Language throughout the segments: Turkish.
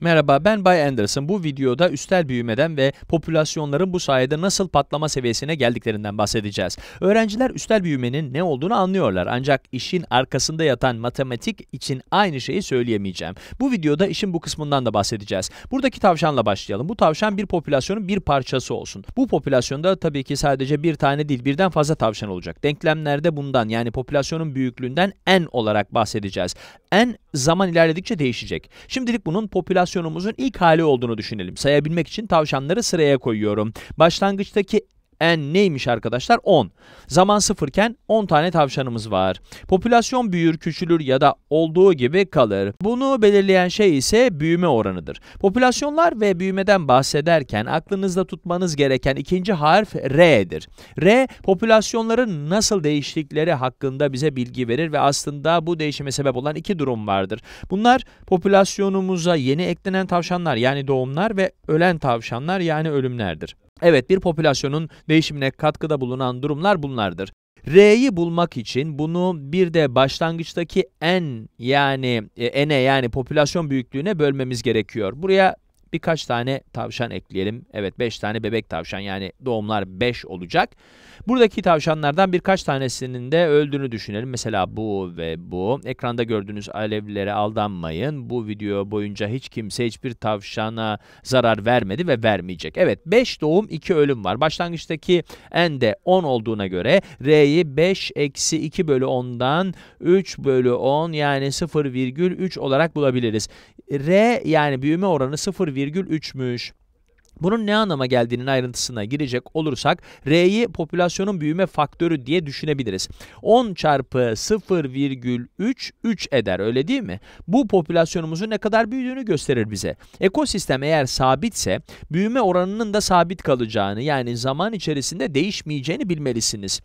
Merhaba ben Bay Anderson. Bu videoda üstel büyümeden ve popülasyonların bu sayede nasıl patlama seviyesine geldiklerinden bahsedeceğiz. Öğrenciler üstel büyümenin ne olduğunu anlıyorlar ancak işin arkasında yatan matematik için aynı şeyi söyleyemeyeceğim. Bu videoda işin bu kısmından da bahsedeceğiz. Buradaki tavşanla başlayalım. Bu tavşan bir popülasyonun bir parçası olsun. Bu popülasyonda tabii ki sadece bir tane değil birden fazla tavşan olacak. Denklemlerde bundan yani popülasyonun büyüklüğünden n olarak bahsedeceğiz. n zaman ilerledikçe değişecek. Şimdilik bunun popülasyon operasyonumuzun ilk hali olduğunu düşünelim. Sayabilmek için tavşanları sıraya koyuyorum. Başlangıçtaki n neymiş arkadaşlar? 10. Zaman sıfırken 10 tane tavşanımız var. Popülasyon büyür, küçülür ya da olduğu gibi kalır. Bunu belirleyen şey ise büyüme oranıdır. Popülasyonlar ve büyümeden bahsederken aklınızda tutmanız gereken ikinci harf R'dir. R, popülasyonların nasıl değiştikleri hakkında bize bilgi verir ve aslında bu değişime sebep olan iki durum vardır. Bunlar popülasyonumuza yeni eklenen tavşanlar yani doğumlar ve ölen tavşanlar yani ölümlerdir. Evet bir popülasyonun değişimine katkıda bulunan durumlar bunlardır. R'yi bulmak için bunu bir de başlangıçtaki n yani e, n'e yani popülasyon büyüklüğüne bölmemiz gerekiyor. Buraya birkaç tane tavşan ekleyelim. Evet 5 tane bebek tavşan yani doğumlar 5 olacak. Buradaki tavşanlardan birkaç tanesinin de öldüğünü düşünelim. Mesela bu ve bu. Ekranda gördüğünüz alevlere aldanmayın. Bu video boyunca hiç kimse hiçbir tavşana zarar vermedi ve vermeyecek. Evet 5 doğum 2 ölüm var. Başlangıçtaki n de 10 olduğuna göre r'yi 5 eksi 2 bölü 10'dan 3 bölü 10 yani 0,3 olarak bulabiliriz. R yani büyüme oranı 0, %1,3'müş. Bunun ne anlama geldiğinin ayrıntısına girecek olursak R'yi popülasyonun büyüme faktörü diye düşünebiliriz. 10 çarpı 0,3 3 eder öyle değil mi? Bu popülasyonumuzun ne kadar büyüdüğünü gösterir bize. Ekosistem eğer sabitse büyüme oranının da sabit kalacağını yani zaman içerisinde değişmeyeceğini bilmelisiniz.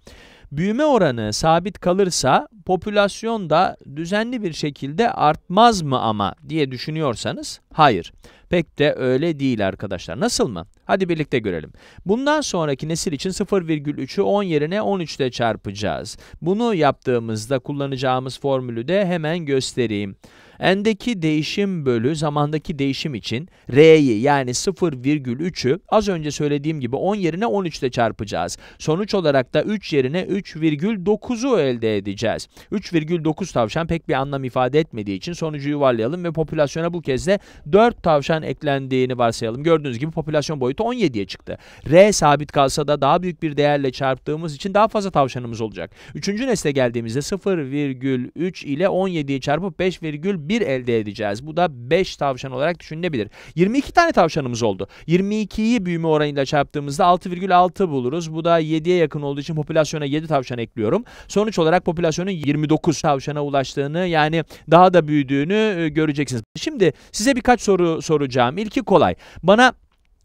Büyüme oranı sabit kalırsa popülasyon da düzenli bir şekilde artmaz mı ama diye düşünüyorsanız hayır. Pek de öyle değil arkadaşlar. Nasıl mı? Hadi birlikte görelim. Bundan sonraki nesil için 0,3'ü 10 yerine 13 ile çarpacağız. Bunu yaptığımızda kullanacağımız formülü de hemen göstereyim n'deki değişim bölü zamandaki değişim için r'yi yani 0,3'ü az önce söylediğim gibi 10 yerine 13 ile çarpacağız. Sonuç olarak da 3 yerine 3,9'u elde edeceğiz. 3,9 tavşan pek bir anlam ifade etmediği için sonucu yuvarlayalım ve popülasyona bu kez de 4 tavşan eklendiğini varsayalım. Gördüğünüz gibi popülasyon boyutu 17'ye çıktı. R sabit kalsa da daha büyük bir değerle çarptığımız için daha fazla tavşanımız olacak. Üçüncü nesle geldiğimizde 0,3 ile 17'yi çarpıp 5,1 1 elde edeceğiz. Bu da 5 tavşan olarak düşünülebilir. 22 tane tavşanımız oldu. 22'yi büyüme oranıyla çarptığımızda 6,6 buluruz. Bu da 7'ye yakın olduğu için popülasyona 7 tavşan ekliyorum. Sonuç olarak popülasyonun 29 tavşana ulaştığını yani daha da büyüdüğünü e, göreceksiniz. Şimdi size birkaç soru soracağım. İlki kolay. Bana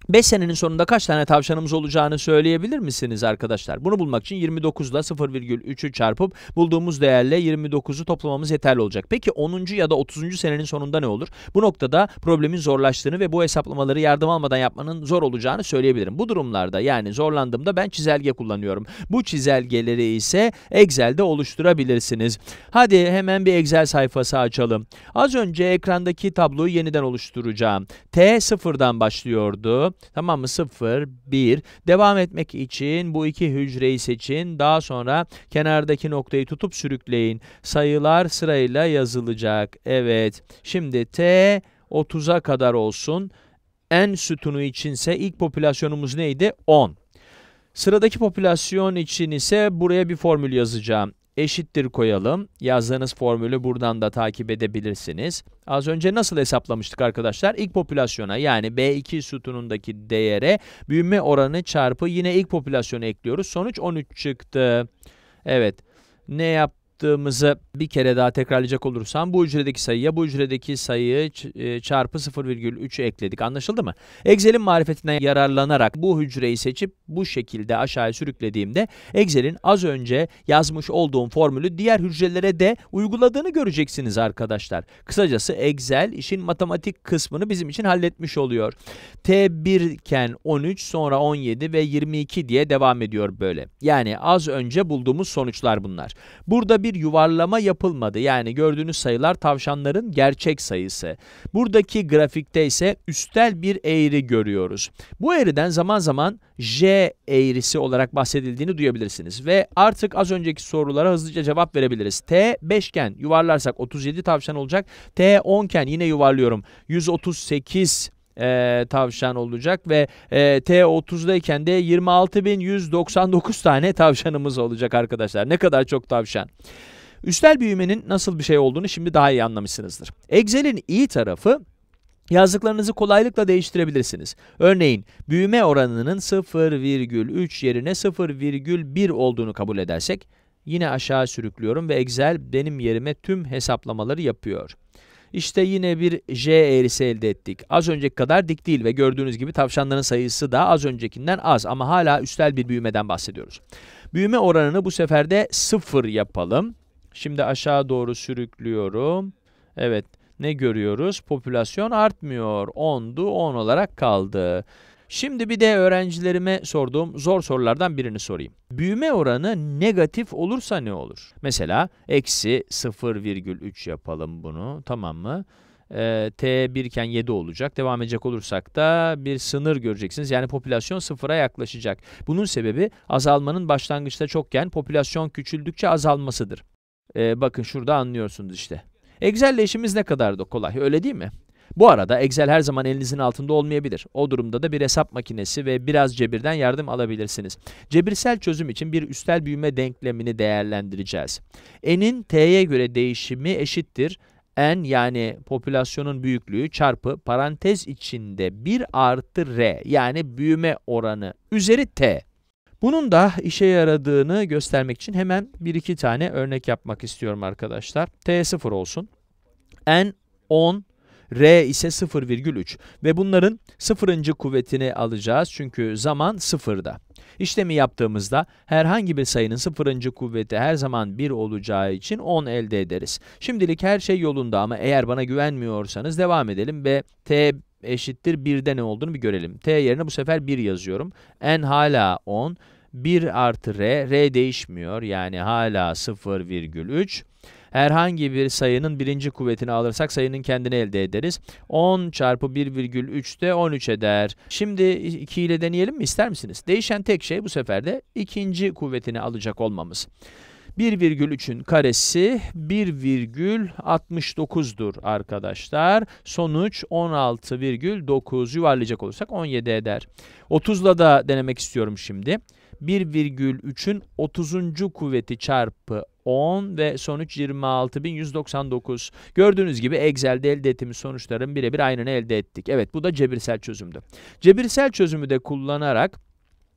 5 senenin sonunda kaç tane tavşanımız olacağını söyleyebilir misiniz arkadaşlar? Bunu bulmak için 29 ile 0,3'ü çarpıp bulduğumuz değerle 29'u toplamamız yeterli olacak. Peki 10. ya da 30. senenin sonunda ne olur? Bu noktada problemin zorlaştığını ve bu hesaplamaları yardım almadan yapmanın zor olacağını söyleyebilirim. Bu durumlarda yani zorlandığımda ben çizelge kullanıyorum. Bu çizelgeleri ise Excel'de oluşturabilirsiniz. Hadi hemen bir Excel sayfası açalım. Az önce ekrandaki tabloyu yeniden oluşturacağım. T sıfırdan başlıyordu. Tamam mı? 0, 1. Devam etmek için bu iki hücreyi seçin. Daha sonra kenardaki noktayı tutup sürükleyin. Sayılar sırayla yazılacak. Evet. Şimdi T 30'a kadar olsun. N sütunu içinse ilk popülasyonumuz neydi? 10. Sıradaki popülasyon için ise buraya bir formül yazacağım eşittir koyalım. Yazdığınız formülü buradan da takip edebilirsiniz. Az önce nasıl hesaplamıştık arkadaşlar? İlk popülasyona yani B2 sütunundaki değere büyüme oranı çarpı yine ilk popülasyonu ekliyoruz. Sonuç 13 çıktı. Evet. Ne yaptık? yaptığımızı bir kere daha tekrarlayacak olursam bu hücredeki sayıya bu hücredeki sayıyı e, çarpı 0,3'ü ekledik. Anlaşıldı mı? Excel'in marifetine yararlanarak bu hücreyi seçip bu şekilde aşağıya sürüklediğimde Excel'in az önce yazmış olduğum formülü diğer hücrelere de uyguladığını göreceksiniz arkadaşlar. Kısacası Excel işin matematik kısmını bizim için halletmiş oluyor. T1 iken 13 sonra 17 ve 22 diye devam ediyor böyle. Yani az önce bulduğumuz sonuçlar bunlar. Burada bir bir yuvarlama yapılmadı. Yani gördüğünüz sayılar tavşanların gerçek sayısı. Buradaki grafikte ise üstel bir eğri görüyoruz. Bu eğriden zaman zaman J eğrisi olarak bahsedildiğini duyabilirsiniz. Ve artık az önceki sorulara hızlıca cevap verebiliriz. T 5 iken yuvarlarsak 37 tavşan olacak. T 10 iken yine yuvarlıyorum. 138 e, tavşan olacak ve e, T30'dayken de 26.199 tane tavşanımız olacak arkadaşlar. Ne kadar çok tavşan. Üstel büyümenin nasıl bir şey olduğunu şimdi daha iyi anlamışsınızdır. Excel'in iyi tarafı Yazdıklarınızı kolaylıkla değiştirebilirsiniz. Örneğin büyüme oranının 0,3 yerine 0,1 olduğunu kabul edersek yine aşağı sürüklüyorum ve Excel benim yerime tüm hesaplamaları yapıyor. İşte yine bir J eğrisi elde ettik. Az önceki kadar dik değil ve gördüğünüz gibi tavşanların sayısı da az öncekinden az ama hala üstel bir büyümeden bahsediyoruz. Büyüme oranını bu sefer de sıfır yapalım. Şimdi aşağı doğru sürüklüyorum. Evet ne görüyoruz? Popülasyon artmıyor. 10'du 10 olarak kaldı. Şimdi bir de öğrencilerime sorduğum zor sorulardan birini sorayım. Büyüme oranı negatif olursa ne olur? Mesela eksi 0,3 yapalım bunu tamam mı? Ee, t 1 iken 7 olacak. Devam edecek olursak da bir sınır göreceksiniz. Yani popülasyon sıfıra yaklaşacak. Bunun sebebi azalmanın başlangıçta çokken popülasyon küçüldükçe azalmasıdır. Ee, bakın şurada anlıyorsunuz işte. Excel'le işimiz ne kadar da kolay öyle değil mi? Bu arada Excel her zaman elinizin altında olmayabilir. O durumda da bir hesap makinesi ve biraz cebirden yardım alabilirsiniz. Cebirsel çözüm için bir üstel büyüme denklemini değerlendireceğiz. N'in T'ye göre değişimi eşittir n yani popülasyonun büyüklüğü çarpı parantez içinde 1 artı r yani büyüme oranı üzeri t. Bunun da işe yaradığını göstermek için hemen bir iki tane örnek yapmak istiyorum arkadaşlar. t 0 olsun. n 10 R ise 0,3 ve bunların sıfırıncı kuvvetini alacağız çünkü zaman sıfırda. İşlemi yaptığımızda herhangi bir sayının sıfırıncı kuvveti her zaman 1 olacağı için 10 elde ederiz. Şimdilik her şey yolunda ama eğer bana güvenmiyorsanız devam edelim ve T eşittir 1'de ne olduğunu bir görelim. T yerine bu sefer 1 yazıyorum. N hala 10. 1 artı R, R değişmiyor yani hala 0,3. Herhangi bir sayının birinci kuvvetini alırsak sayının kendini elde ederiz. 10 çarpı 1,3 de 13 eder. Şimdi 2 ile deneyelim mi ister misiniz? Değişen tek şey bu sefer de ikinci kuvvetini alacak olmamız. 1,3'ün karesi 1,69'dur arkadaşlar. Sonuç 16,9 yuvarlayacak olursak 17 eder. 30'la da denemek istiyorum şimdi. 1,3'ün 30. kuvveti çarpı 10 ve sonuç 26.199. Gördüğünüz gibi Excel'de elde ettiğimiz sonuçların birebir aynını elde ettik. Evet bu da cebirsel çözümdü. Cebirsel çözümü de kullanarak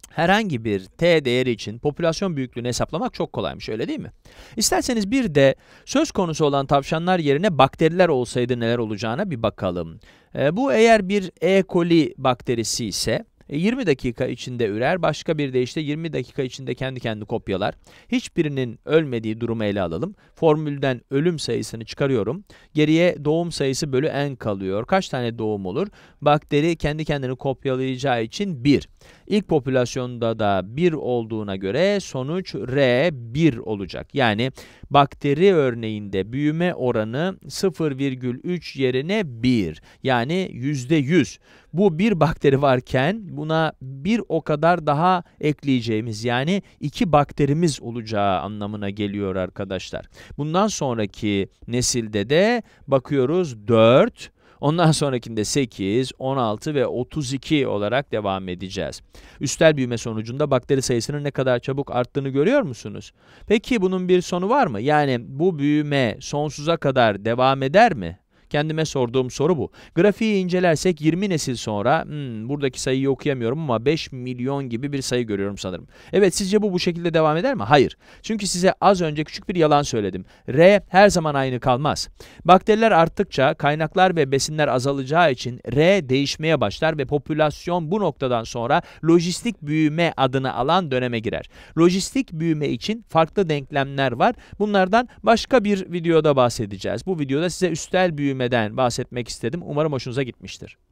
herhangi bir t değeri için popülasyon büyüklüğünü hesaplamak çok kolaymış öyle değil mi? İsterseniz bir de söz konusu olan tavşanlar yerine bakteriler olsaydı neler olacağına bir bakalım. E, bu eğer bir E. coli bakterisi ise 20 e, dakika içinde ürer. Başka bir deyişle 20 dakika içinde kendi kendi kopyalar. Hiçbirinin ölmediği durumu ele alalım. Formülden ölüm sayısını çıkarıyorum. Geriye doğum sayısı bölü n kalıyor. Kaç tane doğum olur? Bakteri kendi kendini kopyalayacağı için 1. İlk popülasyonda da 1 olduğuna göre sonuç R 1 olacak. Yani bakteri örneğinde büyüme oranı 0,3 yerine 1 yani %100. Bu bir bakteri varken buna bir o kadar daha ekleyeceğimiz yani iki bakterimiz olacağı anlamına geliyor arkadaşlar. Bundan sonraki nesilde de bakıyoruz 4 Ondan sonrakinde 8, 16 ve 32 olarak devam edeceğiz. Üstel büyüme sonucunda bakteri sayısının ne kadar çabuk arttığını görüyor musunuz? Peki bunun bir sonu var mı? Yani bu büyüme sonsuza kadar devam eder mi? Kendime sorduğum soru bu. Grafiği incelersek 20 nesil sonra hmm, buradaki sayıyı okuyamıyorum ama 5 milyon gibi bir sayı görüyorum sanırım. Evet sizce bu bu şekilde devam eder mi? Hayır. Çünkü size az önce küçük bir yalan söyledim. R her zaman aynı kalmaz. Bakteriler arttıkça kaynaklar ve besinler azalacağı için R değişmeye başlar ve popülasyon bu noktadan sonra lojistik büyüme adını alan döneme girer. Lojistik büyüme için farklı denklemler var. Bunlardan başka bir videoda bahsedeceğiz. Bu videoda size üstel büyüme kelimeden bahsetmek istedim. Umarım hoşunuza gitmiştir.